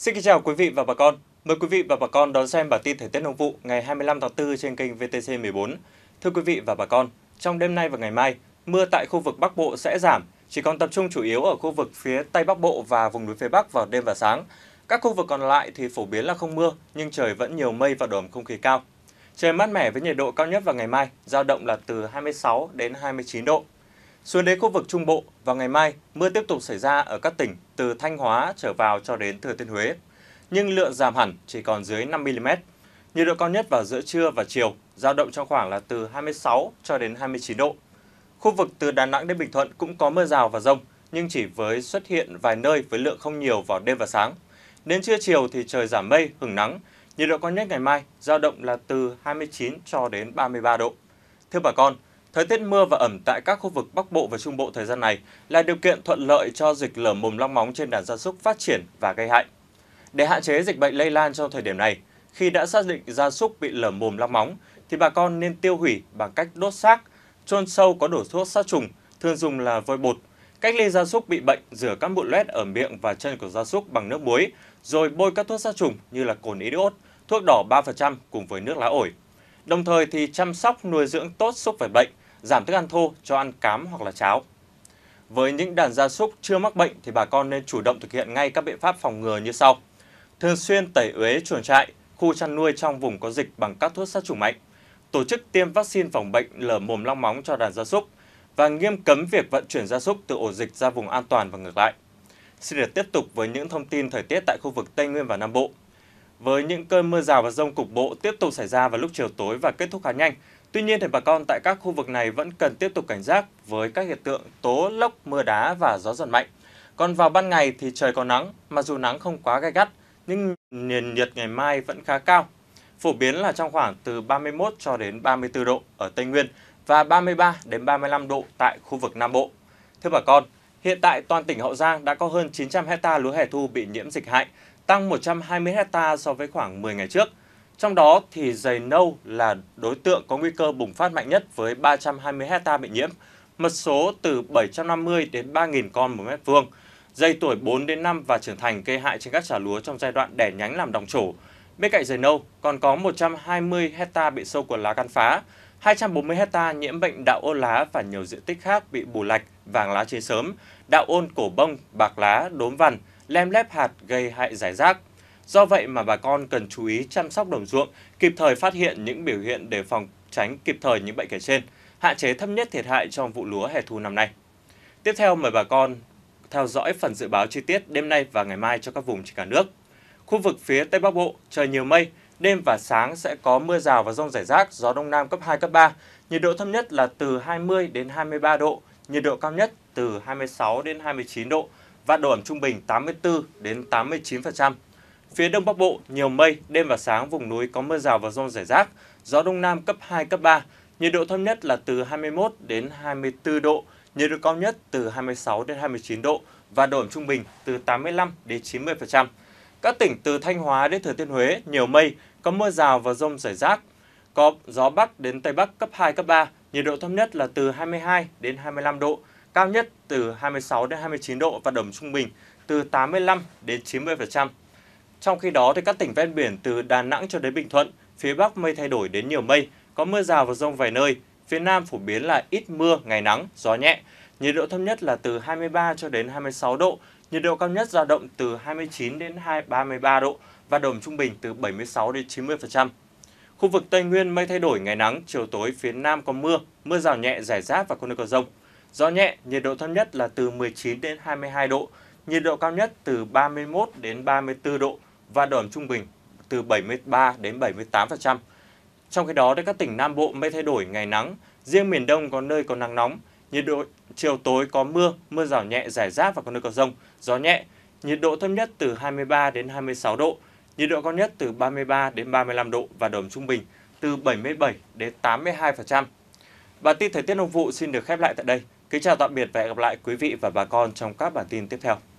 Xin kính chào quý vị và bà con. Mời quý vị và bà con đón xem bản tin thời tiết nông vụ ngày 25 tháng 4 trên kênh VTC14. Thưa quý vị và bà con, trong đêm nay và ngày mai, mưa tại khu vực Bắc Bộ sẽ giảm, chỉ còn tập trung chủ yếu ở khu vực phía Tây Bắc Bộ và vùng núi phía Bắc vào đêm và sáng. Các khu vực còn lại thì phổ biến là không mưa, nhưng trời vẫn nhiều mây và độ không khí cao. Trời mát mẻ với nhiệt độ cao nhất vào ngày mai, dao động là từ 26 đến 29 độ. Xuống đến khu vực Trung Bộ, vào ngày mai, mưa tiếp tục xảy ra ở các tỉnh từ Thanh Hóa trở vào cho đến Thừa Thiên Huế, nhưng lượng giảm hẳn chỉ còn dưới 5mm. Nhiệt độ cao nhất vào giữa trưa và chiều, giao động trong khoảng là từ 26 cho đến 29 độ. Khu vực từ Đà Nẵng đến Bình Thuận cũng có mưa rào và rông, nhưng chỉ với xuất hiện vài nơi với lượng không nhiều vào đêm và sáng. Đến trưa chiều thì trời giảm mây, hứng nắng, nhiệt độ cao nhất ngày mai giao động là từ 29 cho đến 33 độ. Thưa bà con, Thời tiết mưa và ẩm tại các khu vực Bắc Bộ và Trung Bộ thời gian này là điều kiện thuận lợi cho dịch lở mồm long móng trên đàn gia súc phát triển và gây hại. Để hạn chế dịch bệnh lây lan trong thời điểm này, khi đã xác định gia súc bị lở mồm long móng thì bà con nên tiêu hủy bằng cách đốt xác, chôn sâu có đổ thuốc sát trùng, thường dùng là vôi bột, cách ly gia súc bị bệnh rửa các mụn loét ở miệng và chân của gia súc bằng nước muối, rồi bôi các thuốc sát trùng như là cồn iốt, thuốc đỏ 3% cùng với nước lá ổi. Đồng thời thì chăm sóc nuôi dưỡng tốt súc về bệnh, giảm thức ăn thô cho ăn cám hoặc là cháo. Với những đàn gia súc chưa mắc bệnh thì bà con nên chủ động thực hiện ngay các biện pháp phòng ngừa như sau. Thường xuyên tẩy uế chuồng trại, khu chăn nuôi trong vùng có dịch bằng các thuốc sát trùng mạnh, tổ chức tiêm vaccine phòng bệnh lở mồm long móng cho đàn gia súc và nghiêm cấm việc vận chuyển gia súc từ ổ dịch ra vùng an toàn và ngược lại. Xin được tiếp tục với những thông tin thời tiết tại khu vực Tây Nguyên và Nam Bộ. Với những cơn mưa rào và rông cục bộ tiếp tục xảy ra vào lúc chiều tối và kết thúc khá nhanh, Tuy nhiên thì bà con tại các khu vực này vẫn cần tiếp tục cảnh giác với các hiện tượng tố lốc, mưa đá và gió giật mạnh. Còn vào ban ngày thì trời có nắng, mặc dù nắng không quá gai gắt nhưng nền nhiệt ngày mai vẫn khá cao. Phổ biến là trong khoảng từ 31 cho đến 34 độ ở Tây Nguyên và 33 đến 35 độ tại khu vực Nam Bộ. Thưa bà con, hiện tại toàn tỉnh Hậu Giang đã có hơn 900 hecta lúa hẻ thu bị nhiễm dịch hại, tăng 120 hecta so với khoảng 10 ngày trước trong đó thì dày nâu là đối tượng có nguy cơ bùng phát mạnh nhất với 320 hecta bị nhiễm, mật số từ 750 đến 3.000 con một mét vuông. Dây tuổi 4 đến 5 và trưởng thành gây hại trên các trà lúa trong giai đoạn đẻ nhánh làm đồng chủ Bên cạnh dày nâu, còn có 120 hecta bị sâu của lá căn phá, 240 hecta nhiễm bệnh đạo ôn lá và nhiều diện tích khác bị bù lạch, vàng lá chín sớm, đạo ôn cổ bông, bạc lá, đốm vằn, lem lép hạt gây hại giải rác. Do vậy mà bà con cần chú ý chăm sóc đồng ruộng, kịp thời phát hiện những biểu hiện để phòng tránh kịp thời những bệnh kể trên, hạn chế thấp nhất thiệt hại trong vụ lúa hè thu năm nay. Tiếp theo mời bà con theo dõi phần dự báo chi tiết đêm nay và ngày mai cho các vùng trên cả nước. Khu vực phía Tây Bắc Bộ, trời nhiều mây, đêm và sáng sẽ có mưa rào và rông rải rác, gió Đông Nam cấp 2, cấp 3. Nhiệt độ thấp nhất là từ 20 đến 23 độ, nhiệt độ cao nhất từ 26 đến 29 độ và độ ẩm trung bình 84 đến 89%. Phía Đông Bắc Bộ, nhiều mây, đêm và sáng vùng núi có mưa rào và rông rải rác, gió Đông Nam cấp 2, cấp 3, nhiệt độ thấp nhất là từ 21 đến 24 độ, nhiệt độ cao nhất từ 26 đến 29 độ và độ ẩm trung bình từ 85 đến 90%. Các tỉnh từ Thanh Hóa đến Thừa Thiên Huế, nhiều mây, có mưa rào và rông rải rác, có gió Bắc đến Tây Bắc cấp 2, cấp 3, nhiệt độ thấp nhất là từ 22 đến 25 độ, cao nhất từ 26 đến 29 độ và độ ẩm trung bình từ 85 đến 90%. Trong khi đó, thì các tỉnh ven biển từ Đà Nẵng cho đến Bình Thuận, phía Bắc mây thay đổi đến nhiều mây, có mưa rào và rông vài nơi, phía Nam phổ biến là ít mưa, ngày nắng, gió nhẹ. Nhiệt độ thấp nhất là từ 23 cho đến 26 độ, nhiệt độ cao nhất dao động từ 29 đến 33 độ và đồng trung bình từ 76 đến 90%. Khu vực Tây Nguyên mây thay đổi ngày nắng, chiều tối phía Nam có mưa, mưa rào nhẹ rải rác và có nơi có rông. Gió nhẹ, nhiệt độ thấp nhất là từ 19 đến 22 độ, nhiệt độ cao nhất từ 31 đến 34 độ, và đởm trung bình từ 73 đến 78%. Trong khi đó, các tỉnh Nam Bộ mây thay đổi ngày nắng, riêng miền Đông có nơi có nắng nóng, nhiệt độ chiều tối có mưa, mưa rào nhẹ rải rác và có nơi có rông, gió nhẹ, nhiệt độ thấp nhất từ 23 đến 26 độ, nhiệt độ cao nhất từ 33 đến 35 độ và đởm trung bình từ 77 đến 82%. Bản tin thời tiết nông vụ xin được khép lại tại đây. Kính chào tạm biệt và hẹn gặp lại quý vị và bà con trong các bản tin tiếp theo.